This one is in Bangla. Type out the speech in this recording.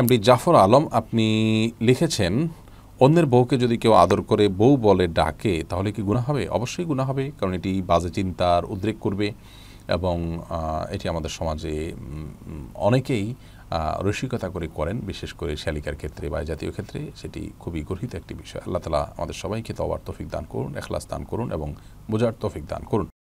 এমডি জাফর আলম আপনি লিখেছেন অন্যের বউকে যদি কেউ আদর করে বউ বলে ডাকে তাহলে কি গুণা হবে অবশ্যই গুণা হবে কারণ এটি বাজে চিন্তার উদ্রেক করবে এবং এটি আমাদের সমাজে অনেকেই রসিকতা করে করেন বিশেষ করে শ্যালিকার ক্ষেত্রে বা জাতীয় ক্ষেত্রে সেটি খুবই গর্হিত একটি বিষয় আল্লাহ তালা আমাদের সবাইকে তবার তফিক দান করুন এখলাস দান করুন এবং বোঝার তফিক দান করুন